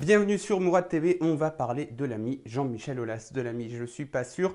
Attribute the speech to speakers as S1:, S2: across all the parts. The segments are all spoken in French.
S1: Bienvenue sur Mourad TV, on va parler de l'ami Jean-Michel Aulas. De l'ami, je ne suis pas sûr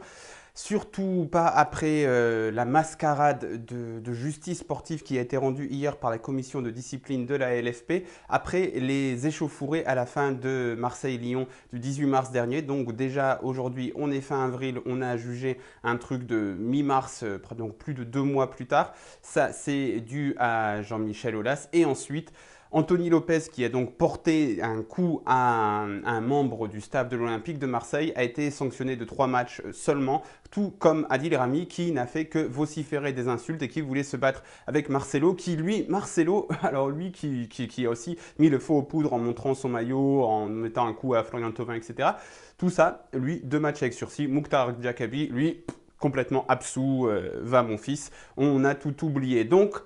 S1: Surtout pas après euh, la mascarade de, de, justice sportive qui a été rendue hier par la commission de discipline de la LFP, après les échauffourées à la fin de Marseille-Lyon du 18 mars dernier. Donc déjà aujourd'hui, on est fin avril, on a jugé un truc de mi-mars, euh, donc plus de deux mois plus tard. Ça, c'est dû à Jean-Michel Aulas. Et ensuite, Anthony Lopez, qui a donc porté un coup à un, membre du staff de l'Olympique de Marseille, a été sanctionné de trois matchs seulement, tout comme Adil Rami, qui n'a fait que vociférer des insultes et qui voulait se battre avec Marcelo, qui lui, Marcelo, alors lui qui, qui, a aussi mis le faux aux poudres en montrant son maillot, en mettant un coup à Florian Thauvin, etc. Tout ça, lui, deux matchs avec sursis. Mouktar Djakabi, lui, complètement absous, euh, va mon fils, on a tout oublié. Donc,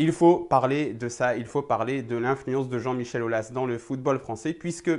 S1: il faut parler de ça, il faut parler de l'influence de Jean-Michel Aulas dans le football français, puisque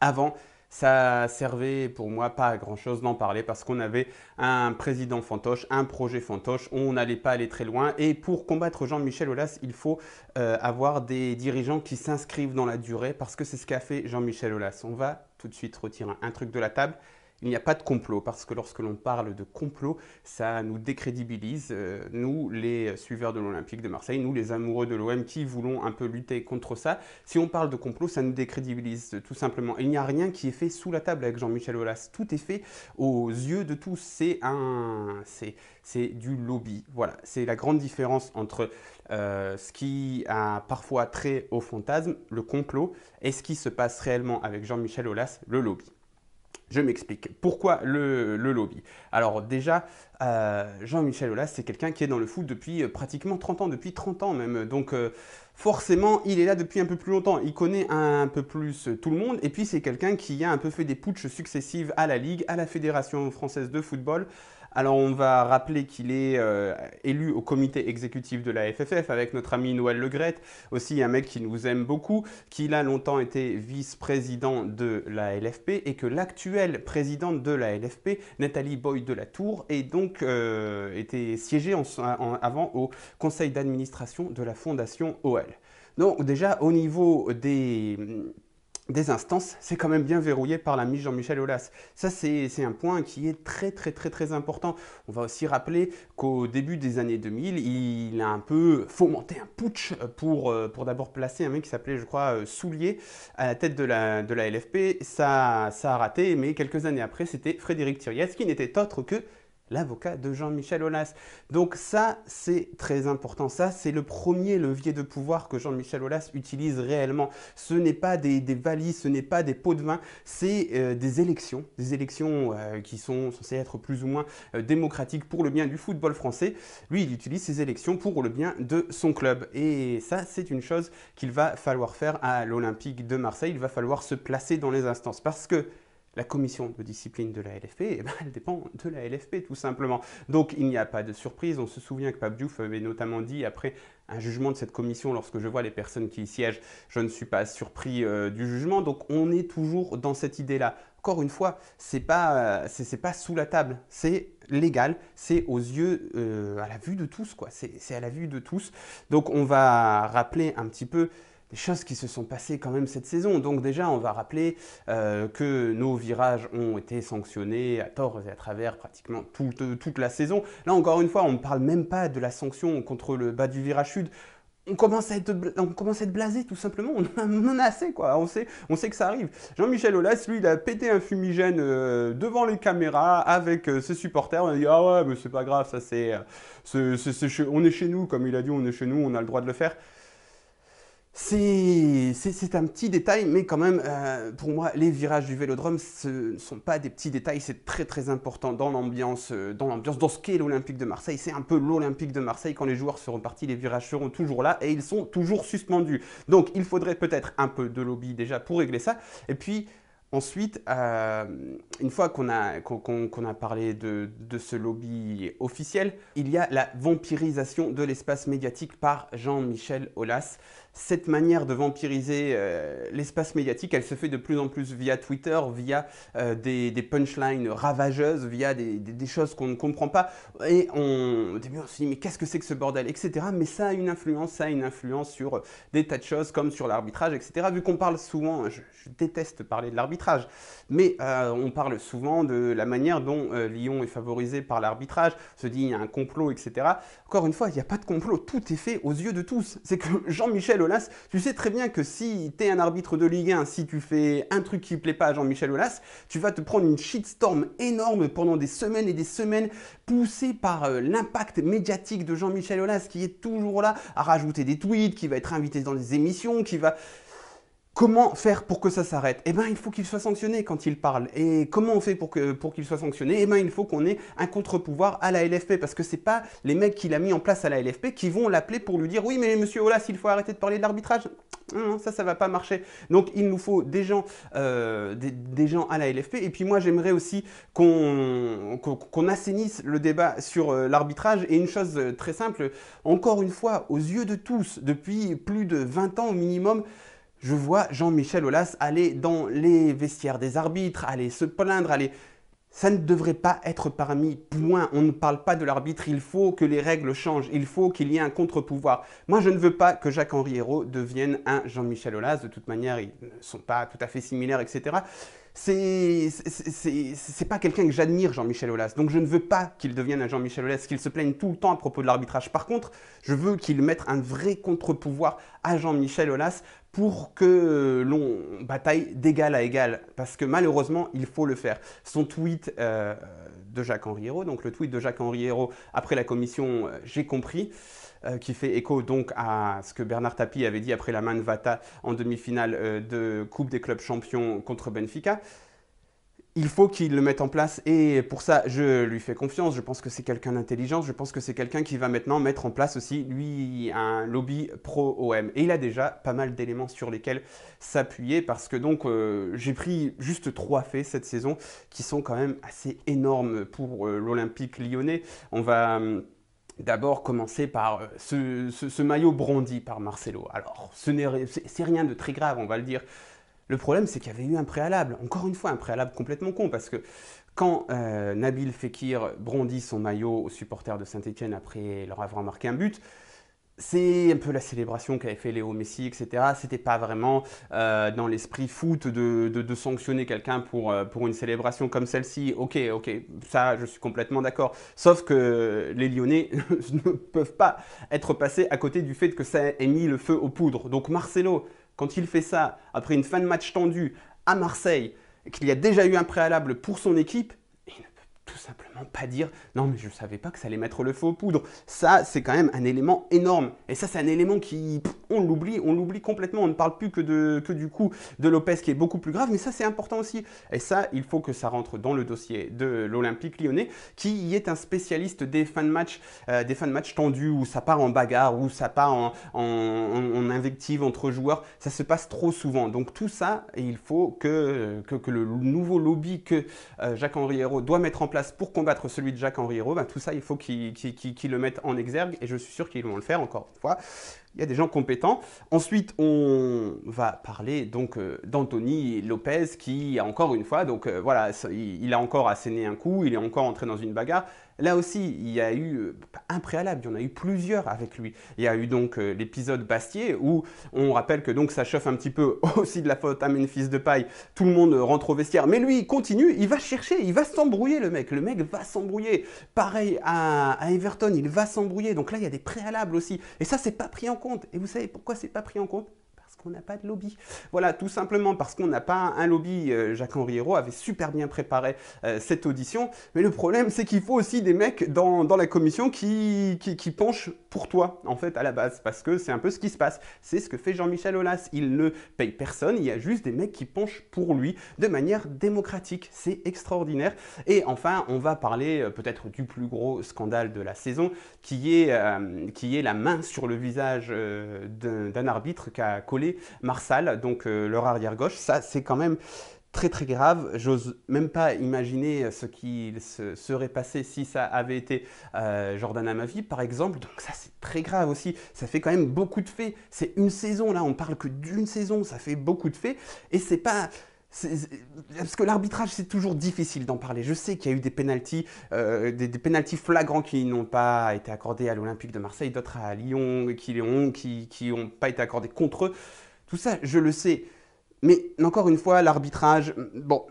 S1: avant, ça servait pour moi pas à grand chose d'en parler parce qu'on avait un président fantoche, un projet fantoche, on n'allait pas aller très loin. Et pour combattre Jean-Michel Aulas, il faut euh, avoir des dirigeants qui s'inscrivent dans la durée parce que c'est ce qu'a fait Jean-Michel Aulas. On va tout de suite retirer un truc de la table. Il n'y a pas de complot, parce que lorsque l'on parle de complot, ça nous décrédibilise, euh, nous les suiveurs de l'Olympique de Marseille, nous les amoureux de l'OM qui voulons un peu lutter contre ça. Si on parle de complot, ça nous décrédibilise tout simplement. il n'y a rien qui est fait sous la table avec Jean-Michel Aulas. Tout est fait aux yeux de tous. C'est un... C'est du lobby. Voilà, c'est la grande différence entre euh, ce qui a parfois trait au fantasme, le complot, et ce qui se passe réellement avec Jean-Michel Aulas, le lobby. Je m'explique. Pourquoi le, lobby Alors déjà, euh, Jean-Michel Aulas, c'est quelqu'un qui est dans le foot depuis euh, pratiquement 30 ans, depuis 30 ans même. Donc euh, forcément, il est là depuis un peu plus longtemps. Il connaît un, peu plus tout le monde. Et puis c'est quelqu'un qui a un peu fait des putschs successives à la Ligue, à la Fédération française de football. Alors on va rappeler qu'il est euh, élu au comité exécutif de la FFF avec notre ami Noël Legrette, aussi un mec qui nous aime beaucoup, qu'il a longtemps été vice-président de la LFP et que l'actuelle présidente de la LFP, Nathalie Boyd de la Tour, est donc euh, était siégée avant au conseil d'administration de la fondation OL. Donc déjà au niveau des des instances, c'est quand même bien verrouillé par l'ami Jean-Michel Aulas. Ça, c'est un point qui est très, très, très, très important. On va aussi rappeler qu'au début des années 2000, il a un peu fomenté un putsch pour, euh, pour d'abord placer un mec qui s'appelait, je crois, euh, Soulier à la tête de la, de la LFP. Ça, ça a raté, mais quelques années après, c'était Frédéric Thiriez, qui n'était autre que l'avocat de Jean-Michel Aulas. Donc ça, c'est très important. Ça, c'est le premier levier de pouvoir que Jean-Michel Aulas utilise réellement. Ce n'est pas des, valises, ce n'est pas des pots de vin, c'est euh, des élections. Des élections euh, qui sont censées être plus ou moins euh, démocratiques pour le bien du football français. Lui, il utilise ces élections pour le bien de son club. Et ça, c'est une chose qu'il va falloir faire à l'Olympique de Marseille. Il va falloir se placer dans les instances parce que la commission de discipline de la LFP, eh ben, elle dépend de la LFP tout simplement. Donc il n'y a pas de surprise, on se souvient que Pape Diouf avait notamment dit après un jugement de cette commission, lorsque je vois les personnes qui y siègent, je ne suis pas surpris euh, du jugement, donc on est toujours dans cette idée-là. Encore une fois, c'est pas, pas sous la table, c'est légal, c'est aux yeux, euh, à la vue de tous, quoi. C'est à la vue de tous. Donc on va rappeler un petit peu des choses qui se sont passées quand même cette saison. Donc déjà, on va rappeler euh, que nos virages ont été sanctionnés à tort et à travers pratiquement toute, la saison. Là, encore une fois, on ne parle même pas de la sanction contre le bas du virage sud on commence à être, on commence à être blasé tout simplement, on en a, assez quoi, on sait, on sait que ça arrive. Jean-Michel Aulas, lui, il a pété un fumigène euh, devant les caméras avec euh, ses supporters, on a dit ah ouais mais c'est pas grave, ça c'est, on est chez nous, comme il a dit, on est chez nous, on a le droit de le faire. C'est un petit détail, mais quand même, euh, pour moi, les virages du vélodrome, ce ne sont pas des petits détails, c'est très très important dans l'ambiance, euh, dans l'ambiance, dans ce qu'est l'Olympique de Marseille. C'est un peu l'Olympique de Marseille, quand les joueurs seront partis, les virages seront toujours là et ils sont toujours suspendus. Donc il faudrait peut-être un peu de lobby déjà pour régler ça. Et puis, Ensuite, euh, une fois qu'on a, a parlé de, ce lobby officiel, il y a la vampirisation de l'espace médiatique par Jean-Michel Aulas. Cette manière de vampiriser euh, l'espace médiatique, elle se fait de plus en plus via Twitter, via euh, des, punchlines ravageuses, via des, choses qu'on ne comprend pas. Et on, au début, on se dit, mais qu'est-ce que c'est que ce bordel, etc. Mais ça a une influence, ça a une influence sur des tas de choses, comme sur l'arbitrage, etc. Vu qu'on parle souvent, je, je déteste parler de l'arbitrage, mais euh, on parle souvent de la manière dont euh, Lyon est favorisé par l'arbitrage, se dit il y a un complot, etc. Encore une fois, il n'y a pas de complot, tout est fait aux yeux de tous. C'est que Jean-Michel Aulas, tu sais très bien que si tu es un arbitre de Ligue 1, si tu fais un truc qui ne plaît pas à Jean-Michel Aulas, tu vas te prendre une shitstorm énorme pendant des semaines et des semaines, poussée par euh, l'impact médiatique de Jean-Michel Aulas qui est toujours là à rajouter des tweets, qui va être invité dans des émissions, qui va... Comment faire pour que ça s'arrête Eh bien, il faut qu'il soit sanctionné quand il parle. Et comment on fait pour que pour qu'il soit sanctionné Eh bien, il faut qu'on ait un contre-pouvoir à la LFP, parce que c'est pas les mecs qu'il a mis en place à la LFP qui vont l'appeler pour lui dire « Oui, mais monsieur Olas, il faut arrêter de parler de l'arbitrage. » ça, ça va pas marcher. Donc, il nous faut des gens, euh, des, gens à la LFP. Et puis, moi, j'aimerais aussi qu'on qu'on assainisse le débat sur euh, l'arbitrage. Et une chose euh, très simple, encore une fois, aux yeux de tous, depuis plus de 20 ans au minimum, je vois Jean-Michel Aulas aller dans les vestiaires des arbitres, aller se plaindre, aller... Ça ne devrait pas être parmi point. On ne parle pas de l'arbitre. Il faut que les règles changent. Il faut qu'il y ait un contre-pouvoir. Moi, je ne veux pas que Jacques-Henri Hérault devienne un Jean-Michel Aulas. De toute manière, ils ne sont pas tout à fait similaires, etc. C'est pas quelqu'un que j'admire, Jean-Michel Aulas. Donc, je ne veux pas qu'il devienne un Jean-Michel Aulas, qu'il se plaigne tout le temps à propos de l'arbitrage. Par contre, je veux qu'il mette un vrai contre-pouvoir à Jean-Michel Aulas pour que l'on bataille d'égal à égal, parce que malheureusement, il faut le faire. Son tweet euh, de Jacques Henriero, donc le tweet de Jacques Henriero après la commission euh, J'ai compris, euh, qui fait écho donc à ce que Bernard Tapie avait dit après la Manvata en demi-finale de Coupe des clubs champions contre Benfica, il faut qu'il le mette en place et pour ça, je lui fais confiance. Je pense que c'est quelqu'un d'intelligent. Je pense que c'est quelqu'un qui va maintenant mettre en place aussi, lui, un lobby pro-OM. Et il a déjà pas mal d'éléments sur lesquels s'appuyer parce que donc, euh, j'ai pris juste trois faits cette saison qui sont quand même assez énormes pour euh, l'Olympique lyonnais. On va. Hum, d'abord, commencer par euh, ce, maillot brandi par Marcelo. Alors, ce n'est rien de très grave, on va le dire. Le problème, c'est qu'il y avait eu un préalable, encore une fois, un préalable complètement con, parce que quand euh, Nabil Fekir brandit son maillot aux supporters de Saint-Etienne après leur avoir marqué un but, c'est un peu la célébration qu'avait fait Léo Messi, etc. C'était pas vraiment euh, dans l'esprit foot de, sanctionner quelqu'un pour, euh, pour une célébration comme celle-ci. Ok, ok, ça je suis complètement d'accord. Sauf que les Lyonnais ne peuvent pas être passés à côté du fait que ça ait mis le feu aux poudres. Donc Marcelo, quand il fait ça après une fin de match tendue à Marseille, qu'il y a déjà eu un préalable pour son équipe, tout simplement pas dire non mais je savais pas que ça allait mettre le feu aux poudres. Ça c'est quand même un élément énorme. Et ça c'est un élément qui on l'oublie, on l'oublie complètement. On ne parle plus que, de, que du coup de Lopez qui est beaucoup plus grave, mais ça c'est important aussi. Et ça il faut que ça rentre dans le dossier de l'Olympique lyonnais qui est un spécialiste des fins de match, euh, des fins de match tendus où ça part en bagarre, où ça part en, invective entre joueurs. Ça se passe trop souvent. Donc tout ça, il faut que, que, le nouveau lobby que euh, jacques Henriero doit mettre en place pour combattre celui de Jacques-Henri Hérault, tout ça, il faut qu'ils le mettent en exergue et je suis sûr qu'ils vont le faire encore une fois il y a des gens compétents. Ensuite, on va parler donc euh, d'Anthony Lopez qui, encore une fois, donc euh, voilà, il, a encore asséné un coup, il est encore entré dans une bagarre. Là aussi, il y a eu euh, un préalable, il y en a eu plusieurs avec lui. Il y a eu donc l'épisode Bastier où on rappelle que donc ça chauffe un petit peu aussi de la faute à Memphis de paille. Tout le monde rentre au vestiaire, mais lui il continue, il va chercher, il va s'embrouiller le mec. Le mec va s'embrouiller. Pareil à, à Everton, il va s'embrouiller. Donc là, il y a des préalables aussi. Et ça, c'est pas pris en compte. Et vous savez pourquoi c'est pas pris en compte on n'a pas de lobby. Voilà, tout simplement parce qu'on n'a pas un lobby. Euh, Jacques-Henri Hérault avait super bien préparé euh, cette audition. Mais le problème, c'est qu'il faut aussi des mecs dans, la commission qui, qui, penchent pour toi, en fait, à la base. Parce que c'est un peu ce qui se passe. C'est ce que fait Jean-Michel Aulas. Il ne paye personne. Il y a juste des mecs qui penchent pour lui de manière démocratique. C'est extraordinaire. Et enfin, on va parler euh, peut-être du plus gros scandale de la saison, qui est, qui est la main sur le visage d'un arbitre qui a collé Marsal, donc euh, leur arrière gauche. Ça, c'est quand même très très grave. J'ose même pas imaginer ce qui serait passé si ça avait été euh, Jordan vie par exemple. Donc ça c'est très grave aussi. Ça fait quand même beaucoup de faits. C'est une saison là. On parle que d'une saison. Ça fait beaucoup de faits. Et c'est pas parce que l'arbitrage, c'est toujours difficile d'en parler. Je sais qu'il y a eu des pénalties, euh, des, flagrants qui n'ont pas été accordés à l'Olympique de Marseille, d'autres à Lyon, qui n'ont qui, qui pas été accordés contre eux. Tout ça, je le sais. Mais encore une fois, l'arbitrage, bon,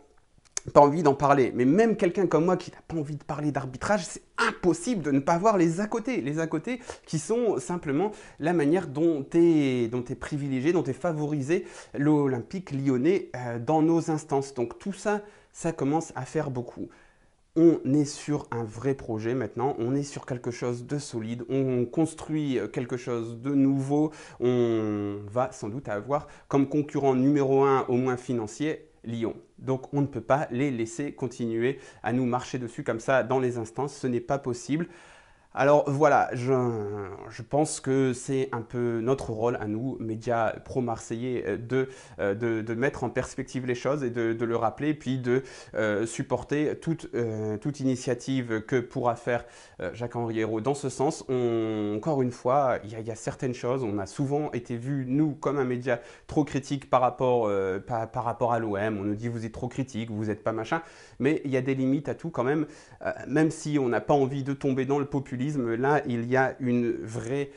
S1: pas envie d'en parler. Mais même quelqu'un comme moi qui n'a pas envie de parler d'arbitrage, c'est impossible de ne pas voir les à côté. Les à côté qui sont simplement la manière dont est dont privilégié, dont est favorisé l'Olympique lyonnais euh, dans nos instances. Donc tout ça, ça commence à faire beaucoup on est sur un vrai projet maintenant, on est sur quelque chose de solide, on construit quelque chose de nouveau, on va sans doute avoir comme concurrent numéro un, au moins financier, Lyon. Donc on ne peut pas les laisser continuer à nous marcher dessus comme ça dans les instances, ce n'est pas possible. Alors voilà, je, pense que c'est un peu notre rôle à nous, médias pro-marseillais, euh, euh, de, de, mettre en perspective les choses et de, le rappeler, puis de euh, supporter toute, toute, initiative que pourra faire Jacques Henriero dans ce sens. encore une fois, il y, a certaines choses, on a souvent été vu, nous, comme un média trop critique par rapport, par, par, rapport à l'OM, on nous dit vous êtes trop critique, vous n'êtes pas machin, mais il y a des limites à tout quand même, même si on n'a pas envie de tomber dans le populisme là, il y a une vraie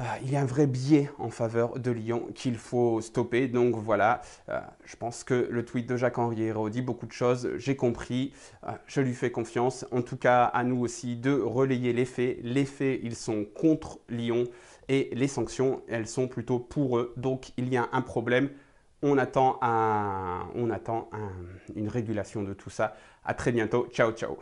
S1: euh, il y a un vrai biais en faveur de Lyon qu'il faut stopper. Donc voilà, euh, je pense que le tweet de Jacques-Henri Hérault dit beaucoup de choses. J'ai compris, euh, je lui fais confiance. En tout cas, à nous aussi de relayer les faits. Les faits, ils sont contre Lyon et les sanctions, elles sont plutôt pour eux. Donc il y a un problème. On attend, on attend une régulation de tout ça. À très bientôt. Ciao, ciao.